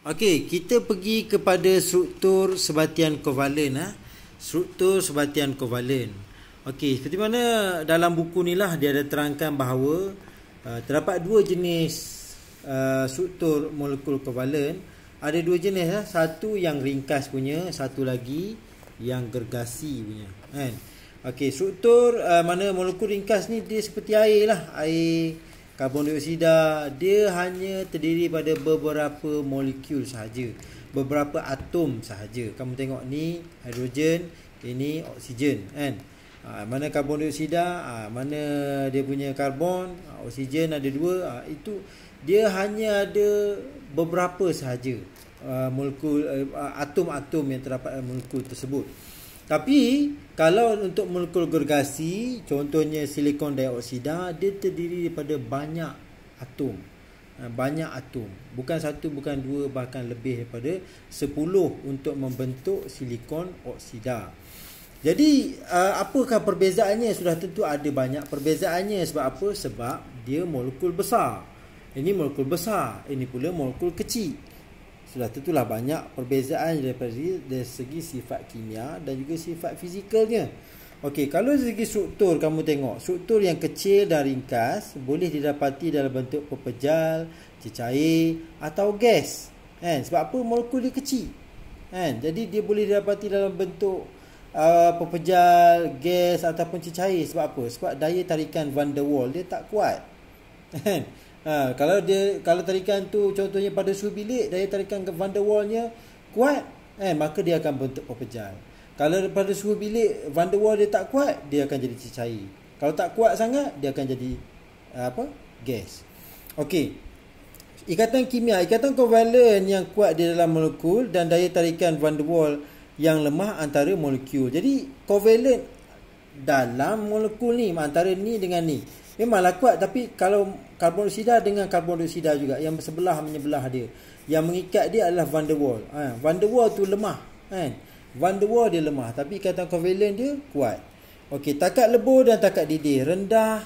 Okey, kita pergi kepada struktur sebatian kovalen ah. Ha? Struktur sebatian kovalen. Okey, seperti mana dalam buku ni lah dia ada terangkan bahawa uh, terdapat dua jenis uh, struktur molekul kovalen. Ada dua jenis lah, ha? satu yang ringkas punya, satu lagi yang gergasi punya, kan? Okey, struktur uh, mana molekul ringkas ni dia seperti air lah, air karbon dioksida dia hanya terdiri pada beberapa molekul sahaja beberapa atom sahaja kamu tengok ni hidrogen ini oksigen kan ha, mana karbon dioksida ha, ah, mana dia punya karbon ha, oksigen ada dua ha, itu dia hanya ada beberapa sahaja uh, molekul uh, atom-atom yang terdapat dalam molekul tersebut tapi kalau untuk molekul gergasi, contohnya silikon dioksida, dia terdiri daripada banyak atom. Ha, banyak atom. Bukan satu, bukan dua, bahkan lebih daripada sepuluh untuk membentuk silikon oksida. Jadi, apakah perbezaannya? Sudah tentu ada banyak perbezaannya. Sebab apa? Sebab dia molekul besar. Ini molekul besar. Ini pula molekul kecil. Sudah tentulah banyak perbezaan dari segi sifat kimia dan juga sifat fizikalnya. Okey, kalau dari segi struktur kamu tengok, struktur yang kecil dan ringkas boleh didapati dalam bentuk pepejal, cecair atau gas. Kan? Sebab apa? Molekul dia kecil. Kan? Jadi dia boleh didapati dalam bentuk uh, pepejal, gas ataupun cecair. Sebab apa? Sebab daya tarikan Van der Waal dia tak kuat. Kan? Ha, kalau dia kalau tarikan tu contohnya pada suhu bilik daya tarikan ke van der waalnya kuat, eh maka dia akan bentuk pepejal. Kalau pada suhu bilik van der Waal dia tak kuat, dia akan jadi cecair. Kalau tak kuat sangat, dia akan jadi eh, apa? gas. Okey. Ikatan kimia, ikatan kovalen yang kuat di dalam molekul dan daya tarikan van der Waal yang lemah antara molekul. Jadi kovalen dalam molekul ni antara ni dengan ni memanglah kuat tapi kalau karbon dioksida dengan karbon dioksida juga yang sebelah menyebelah dia yang mengikat dia adalah van der Waal ha, van der Waal tu lemah kan van der Waal dia lemah tapi ikatan covalent dia kuat Okey, takat lebur dan takat didih rendah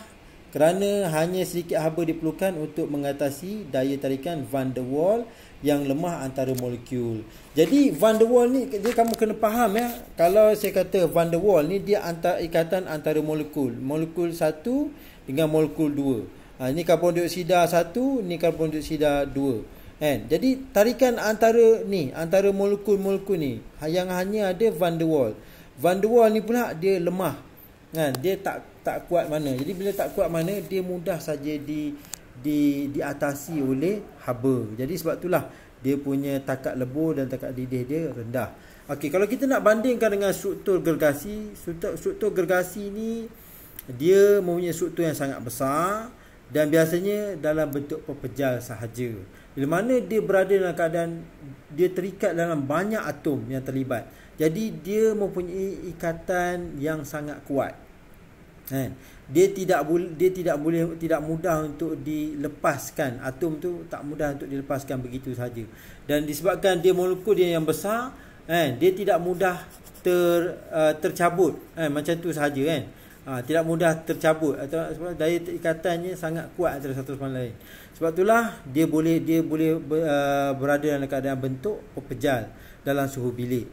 kerana hanya sedikit haba diperlukan untuk mengatasi daya tarikan van der Waal yang lemah antara molekul. Jadi van der Waal ni dia kamu kena faham ya. Kalau saya kata van der Waal ni dia antara ikatan antara molekul. Molekul satu dengan molekul dua. Ha, ini karbon dioksida satu, ini karbon dioksida dua. Kan? Jadi tarikan antara ni, antara molekul-molekul ni ha, yang hanya ada van der Waal. Van der Waal ni pula dia lemah Nah kan? dia tak tak kuat mana jadi bila tak kuat mana dia mudah saja di di diatasi oleh haba jadi sebab itulah dia punya takat lebur dan takat didih dia rendah okey kalau kita nak bandingkan dengan struktur gergasi struktur, struktur gergasi ni dia mempunyai struktur yang sangat besar dan biasanya dalam bentuk pepejal sahaja bila mana dia berada dalam keadaan dia terikat dalam banyak atom yang terlibat jadi dia mempunyai ikatan yang sangat kuat kan dia tidak boleh dia tidak boleh tidak mudah untuk dilepaskan atom tu tak mudah untuk dilepaskan begitu saja dan disebabkan dia molekul dia yang besar kan dia tidak mudah ter uh, tercabut kan macam tu saja kan ha, tidak mudah tercabut atau sebab daya ikatannya sangat kuat antara satu sama lain sebab itulah dia boleh dia boleh uh, berada dalam keadaan bentuk pepejal dalam suhu bilik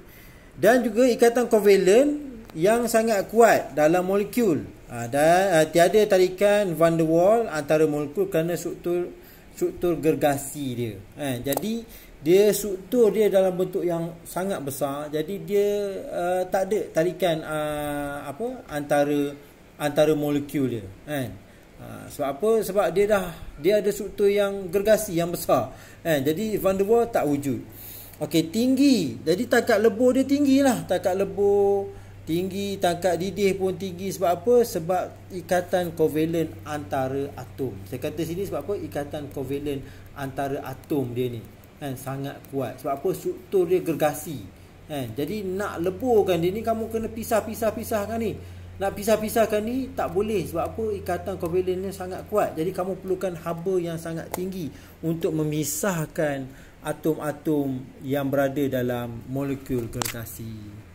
dan juga ikatan kovalen yang sangat kuat dalam molekul ha, dan uh, tiada tarikan van der Waal antara molekul kerana struktur struktur gergasi dia. Eh, jadi dia struktur dia dalam bentuk yang sangat besar. Jadi dia uh, tak ada tarikan uh, apa antara antara molekul dia. Eh. Uh, sebab apa? Sebab dia dah dia ada struktur yang gergasi yang besar. Eh, jadi van der Waal tak wujud. Okey, tinggi. Jadi takat lebur dia tinggi lah, Takat lebur Tinggi tangkap didih pun tinggi sebab apa? Sebab ikatan kovalen antara atom. Saya kata sini sebab apa? Ikatan kovalen antara atom dia ni kan sangat kuat. Sebab apa? Struktur dia gergasi. Kan? Jadi nak leburkan dia ni kamu kena pisah-pisah-pisahkan ni. Nak pisah-pisahkan ni tak boleh sebab apa? Ikatan covalent ni sangat kuat. Jadi kamu perlukan haba yang sangat tinggi untuk memisahkan atom-atom yang berada dalam molekul gergasi.